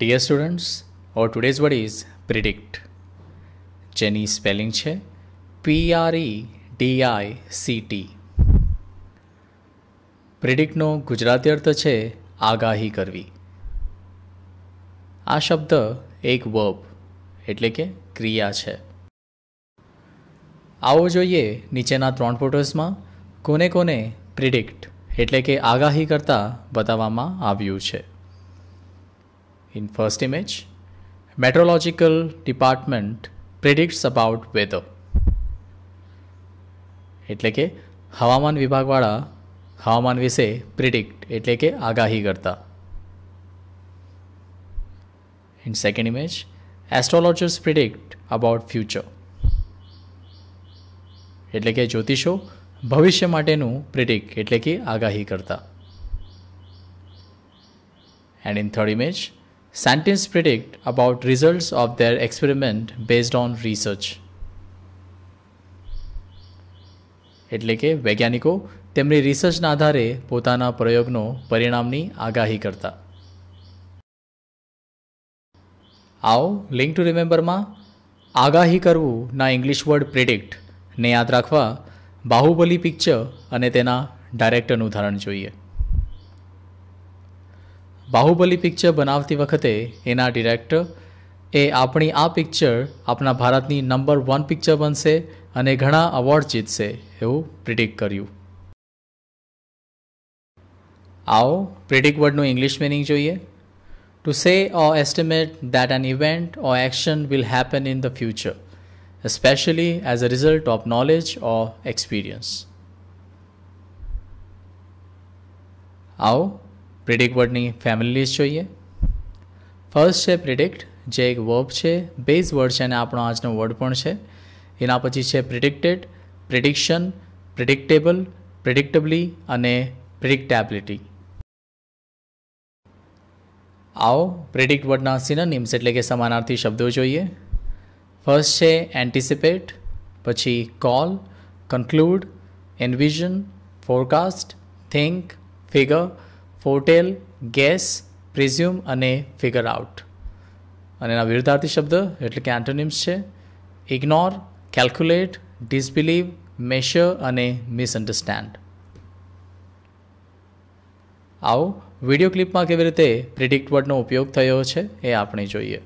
Dear students our today's word is predict જેની spelling છે P R E D I C T પ્રિડિક્ટનો ગુજરાતી અર્થ છે આગાહી કરવી આ શબ્દ એક વર્બ એટલે કે ક્રિયા છે આવો જોઈએ નીચેના ત્રણ ફોટોસમાં કોને કોને પ્રિડિક્ટ એટલે કે આગાહી કરતાં બતાવવામાં આવ્યું છે In first image, meteorological department predicts about weather. એટલે કે હવામાન વિભાગવાળા હવામાન વિશે પ્રિડિક્ટ એટલે કે આગાહી કરતા in second image astrologers predict about future એટલે કે જ્યોતિષો ભવિષ્ય માટેનું પ્રિડિક્ટ એટલે કે આગાહી કરતા and in third image sentence predict about results of their experiment based on research એટલે કે વૈજ્ઞાનિકો તેમની રિસર્ચ ના આધારે પોતાના પ્રયોગનો પરિણામની આગાહી કરતા આવું લિંક ટુ રીમેમ્બર માં આગાહી કરું ના ઇંગ્લિશ વર્ડ પ્રેડિક્ટ ને યાદ રાખવા બાહુબલી પિક્ચર અને તેના ડાયરેક્ટર નું ઉદાહરણ જોઈએ બાહુબલી પિક્ચર બનાવતી વખતે એના ડિરેક્ટર એ આપણી આ પિક્ચર આપણા ભારતની નંબર વન પિક્ચર બનશે અને ઘણા અવોર્ડ જીતશે એવું પ્રિડિક કર્યું આવો પ્રિડિક વર્ડનું ઇંગ્લિશ મિનિંગ જોઈએ to say or estimate that an event or action will happen in the future especially as a result of knowledge or experience આવો પ્રિડિક્ટ વર્ડની ફેમિલી જોઈએ ફર્સ્ટ છે પ્રિડિક્ટ જે એક વર્બ છે બેઝ વર્ડ છે અને આપણો આજનો વર્ડ પણ છે એના પછી છે પ્રિડિક્ટેડ પ્રિડિક્શન પ્રિડિક્ટેબલ પ્રિડિક્ટેબલી અને પ્રિડિક્ટેબિલિટી આવો પ્રિડિક્ટ વર્ડના સિનનિમ્સ એટલે કે સમાનાર્થી શબ્દો જોઈએ ફર્સ્ટ છે એન્ટિસિપેટ પછી call conclude envision forecast think figure foretell guess presume અને ફિગર આઉટ અને એના વિરુદ્ધાર્થી શબ્દ એટલે કે એન્ટોનિમ્સ છે ઇગ્નોર કેલ્ક્યુલેટ ડિસબિલીવ મેશર અને મિસઅન્ડરસ્ટેન્ડ આવો વિડીયો ક્લિપમાં કેવી રીતે પ્રિડિક્ટ વર્ડનો ઉપયોગ થયો છે એ આપણે જોઈએ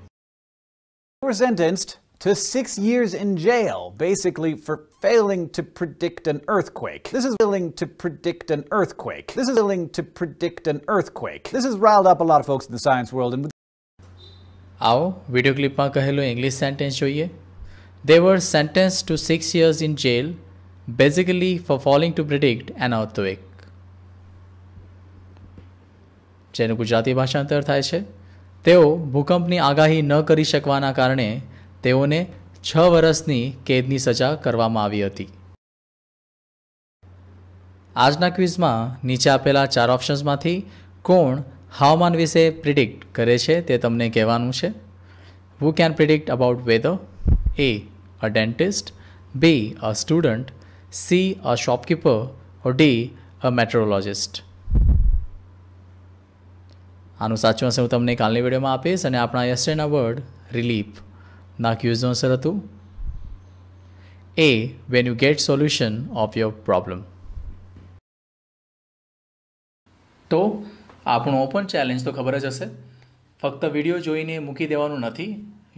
We're to six years in jail, basically for failing to predict an earthquake. This is failing to predict an earthquake. This is failing to predict an earthquake. This has riled up a lot of folks in the science world and आओ video clip में कहेलो English sentence જોઈએ They were sentenced to 6 years in jail basically for failing to predict an earthquake. જેનું ગુજરાતી ભાષાંતર થાય છે તેઓ ભૂકંપની आगाही न करी शक्वाना कारणे તેઓને છ વર્ષની કેદની સજા કરવામાં આવી હતી આજના ક્વિઝમાં નીચે આપેલા ચાર ઓપ્શન્સમાંથી કોણ હવામાન વિશે પ્રિડિક્ટ કરે છે તે તમને કહેવાનું છે who can predict about weather A a dentist B a student C a shopkeeper or D a meteorologist આનું સાચું હશે હું તમને કાલની વિડીયોમાં આપીશ અને આપણા યસ્ટેના word relief Now question answer tu A. When you get solution of your problem. તો આપણો ઓપન ચેલેન્જ તો ખબર જ હશે ફક્ત વિડીયો જોઈને મૂકી દેવાનું નથી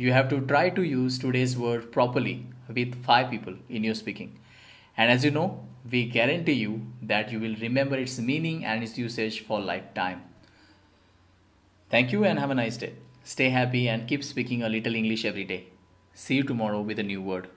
you have to try to use today's word properly with five people in your speaking and as you know we guarantee you that you will remember its meaning and its usage for lifetime thank you and have a nice day Stay happy and keep speaking a little English every day. See you tomorrow with a new word.